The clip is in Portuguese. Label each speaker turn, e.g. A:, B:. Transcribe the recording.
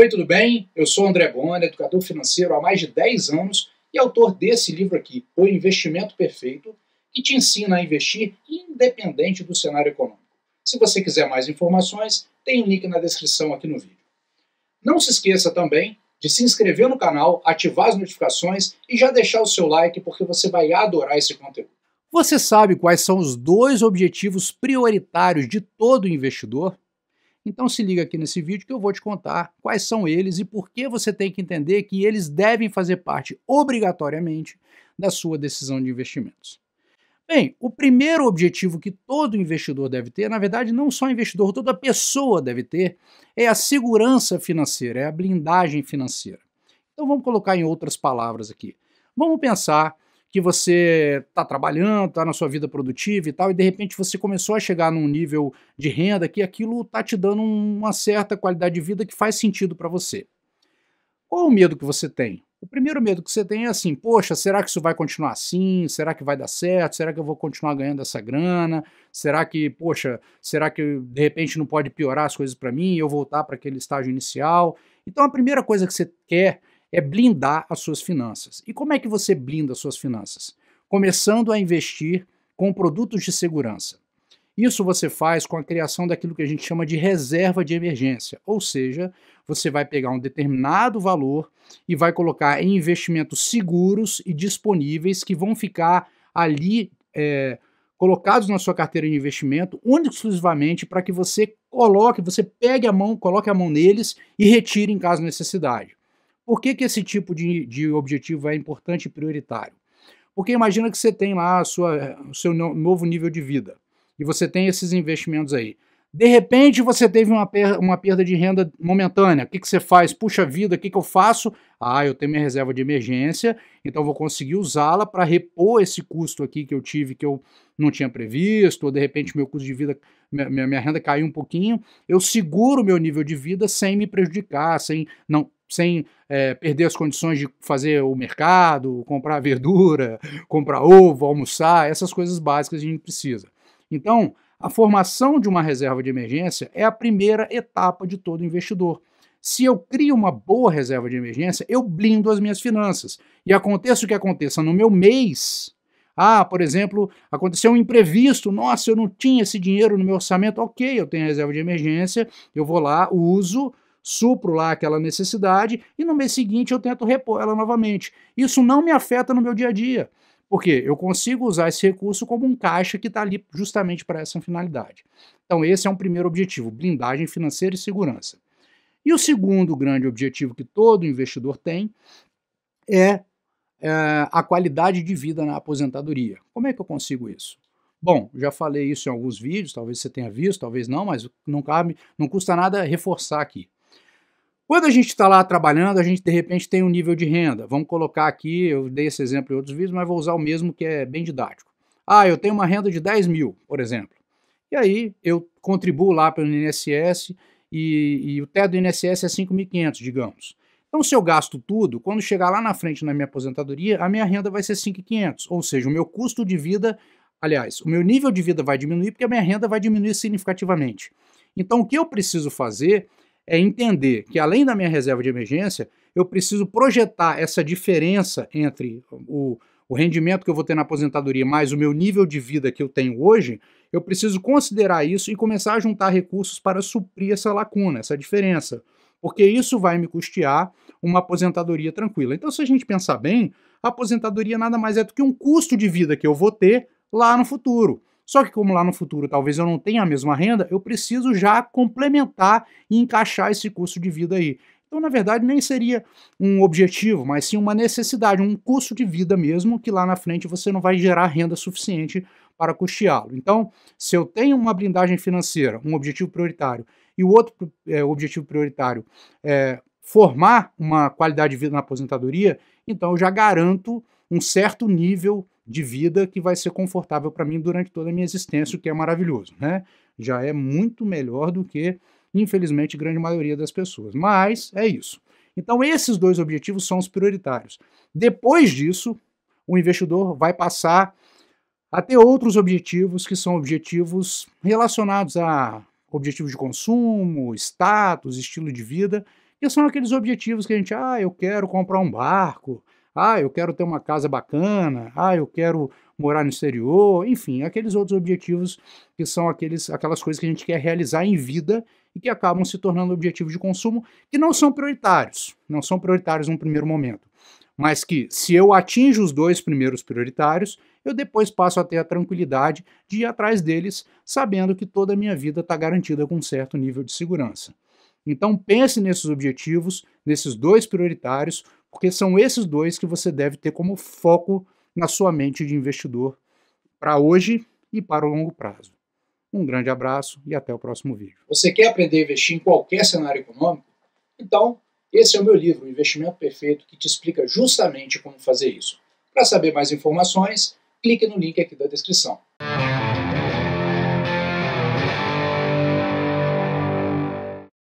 A: Oi, tudo bem? Eu sou André Bona, educador financeiro há mais de 10 anos e autor desse livro aqui, O Investimento Perfeito, e te ensina a investir independente do cenário econômico. Se você quiser mais informações, tem o um link na descrição aqui no vídeo. Não se esqueça também de se inscrever no canal, ativar as notificações e já deixar o seu like porque você vai adorar esse conteúdo. Você sabe quais são os dois objetivos prioritários de todo investidor? Então se liga aqui nesse vídeo que eu vou te contar quais são eles e por que você tem que entender que eles devem fazer parte obrigatoriamente da sua decisão de investimentos. Bem, o primeiro objetivo que todo investidor deve ter, na verdade, não só investidor, toda pessoa deve ter, é a segurança financeira, é a blindagem financeira. Então vamos colocar em outras palavras aqui. Vamos pensar que você está trabalhando, está na sua vida produtiva e tal, e de repente você começou a chegar num nível de renda que aquilo está te dando uma certa qualidade de vida que faz sentido para você. Qual o medo que você tem? primeiro medo que você tem é assim: poxa, será que isso vai continuar assim? Será que vai dar certo? Será que eu vou continuar ganhando essa grana? Será que, poxa, será que de repente não pode piorar as coisas para mim e eu voltar para aquele estágio inicial? Então a primeira coisa que você quer é blindar as suas finanças. E como é que você blinda as suas finanças? Começando a investir com produtos de segurança. Isso você faz com a criação daquilo que a gente chama de reserva de emergência, ou seja, você vai pegar um determinado valor e vai colocar em investimentos seguros e disponíveis que vão ficar ali é, colocados na sua carteira de investimento, e exclusivamente para que você coloque, você pegue a mão, coloque a mão neles e retire em caso de necessidade. Por que, que esse tipo de, de objetivo é importante e prioritário? Porque imagina que você tem lá sua, o seu novo nível de vida e você tem esses investimentos aí. De repente você teve uma, per uma perda de renda momentânea. O que, que você faz? Puxa vida, o que, que eu faço? Ah, eu tenho minha reserva de emergência, então vou conseguir usá-la para repor esse custo aqui que eu tive que eu não tinha previsto, ou de repente meu custo de vida, minha, minha renda caiu um pouquinho. Eu seguro meu nível de vida sem me prejudicar, sem não sem é, perder as condições de fazer o mercado, comprar verdura, comprar ovo, almoçar, essas coisas básicas a gente precisa. Então, a formação de uma reserva de emergência é a primeira etapa de todo investidor. Se eu crio uma boa reserva de emergência, eu blindo as minhas finanças. E aconteça o que aconteça no meu mês. Ah, por exemplo, aconteceu um imprevisto, nossa, eu não tinha esse dinheiro no meu orçamento. Ok, eu tenho a reserva de emergência, eu vou lá, uso, supro lá aquela necessidade e no mês seguinte eu tento repor ela novamente. Isso não me afeta no meu dia a dia. Porque eu consigo usar esse recurso como um caixa que está ali justamente para essa finalidade. Então, esse é um primeiro objetivo: blindagem financeira e segurança. E o segundo grande objetivo que todo investidor tem é, é a qualidade de vida na aposentadoria. Como é que eu consigo isso? Bom, já falei isso em alguns vídeos, talvez você tenha visto, talvez não, mas não cabe, não custa nada reforçar aqui. Quando a gente está lá trabalhando, a gente de repente tem um nível de renda. Vamos colocar aqui, eu dei esse exemplo em outros vídeos, mas vou usar o mesmo que é bem didático. Ah, eu tenho uma renda de 10 mil, por exemplo. E aí eu contribuo lá pelo INSS e, e o teto do INSS é 5.500, digamos. Então, se eu gasto tudo, quando chegar lá na frente na minha aposentadoria, a minha renda vai ser 5.500, ou seja, o meu custo de vida, aliás, o meu nível de vida vai diminuir porque a minha renda vai diminuir significativamente. Então, o que eu preciso fazer é entender que além da minha reserva de emergência, eu preciso projetar essa diferença entre o, o rendimento que eu vou ter na aposentadoria mais o meu nível de vida que eu tenho hoje, eu preciso considerar isso e começar a juntar recursos para suprir essa lacuna, essa diferença. Porque isso vai me custear uma aposentadoria tranquila. Então, se a gente pensar bem, a aposentadoria nada mais é do que um custo de vida que eu vou ter lá no futuro. Só que como lá no futuro talvez eu não tenha a mesma renda, eu preciso já complementar e encaixar esse custo de vida aí. Então, na verdade, nem seria um objetivo, mas sim uma necessidade, um custo de vida mesmo, que lá na frente você não vai gerar renda suficiente para custeá-lo. Então, se eu tenho uma blindagem financeira, um objetivo prioritário, e o outro é, objetivo prioritário é formar uma qualidade de vida na aposentadoria, então eu já garanto um certo nível de vida que vai ser confortável para mim durante toda a minha existência, o que é maravilhoso, né? Já é muito melhor do que, infelizmente, a grande maioria das pessoas. Mas é isso. Então, esses dois objetivos são os prioritários. Depois disso, o investidor vai passar a ter outros objetivos que são objetivos relacionados a objetivo de consumo, status, estilo de vida, que são aqueles objetivos que a gente, ah, eu quero comprar um barco, ah, eu quero ter uma casa bacana, ah, eu quero morar no exterior, enfim, aqueles outros objetivos que são aqueles, aquelas coisas que a gente quer realizar em vida e que acabam se tornando objetivos de consumo que não são prioritários, não são prioritários num primeiro momento, mas que se eu atinjo os dois primeiros prioritários, eu depois passo a ter a tranquilidade de ir atrás deles, sabendo que toda a minha vida está garantida com um certo nível de segurança. Então pense nesses objetivos, nesses dois prioritários, porque são esses dois que você deve ter como foco na sua mente de investidor para hoje e para o longo prazo. Um grande abraço e até o próximo vídeo. Você quer aprender a investir em qualquer cenário econômico? Então, esse é o meu livro, O Investimento Perfeito, que te explica justamente como fazer isso. Para saber mais informações, clique no link aqui da descrição.